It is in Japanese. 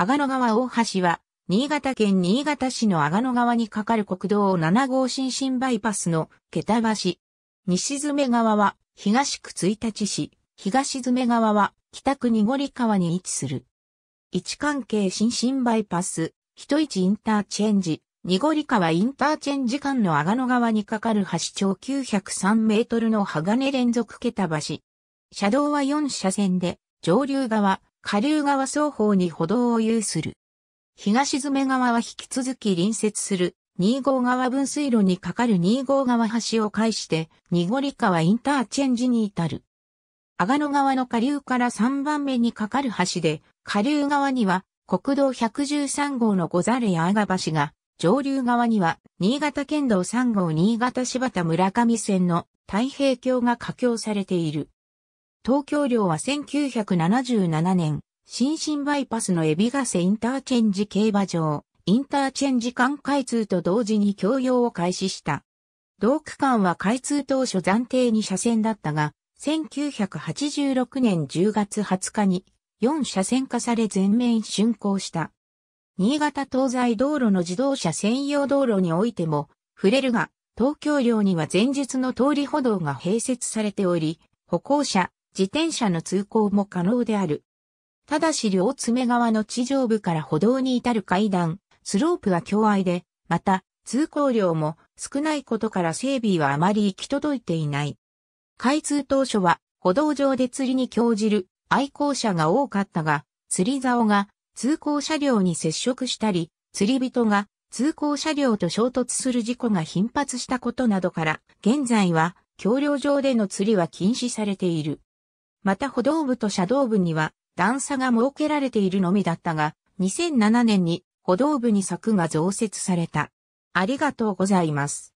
阿賀野川大橋は、新潟県新潟市の阿賀野川に架かる国道7号新進バイパスの桁橋。西詰川は、東区一日市、東詰川は、北区濁川に位置する。位置関係新進バイパス、人市インターチェンジ、濁川インターチェンジ間の阿賀野川に架かる橋長903メートルの鋼連続桁橋。車道は4車線で、上流側、下流側双方に歩道を有する。東詰側は引き続き隣接する2号川分水路にかかる2号川橋を介して濁川インターチェンジに至る。阿賀野川の下流から3番目にかかる橋で、下流側には国道113号の五ざれや阿賀橋が、上流側には新潟県道3号新潟柴田村上線の太平橋が架橋されている。東京寮は1977年、新進バイパスのエビガセインターチェンジ競馬場、インターチェンジ間開通と同時に供用を開始した。同区間は開通当初暫定に車線だったが、1986年10月20日に4車線化され全面竣工した。新潟東西道路の自動車専用道路においても、触れるが、東京寮には前日の通り歩道が併設されており、歩行者、自転車の通行も可能である。ただし両爪側の地上部から歩道に至る階段、スロープは狭隘で、また、通行量も少ないことから整備はあまり行き届いていない。開通当初は歩道上で釣りに興じる愛好者が多かったが、釣り竿が通行車両に接触したり、釣り人が通行車両と衝突する事故が頻発したことなどから、現在は橋梁上での釣りは禁止されている。また歩道部と車道部には段差が設けられているのみだったが、2007年に歩道部に柵が増設された。ありがとうございます。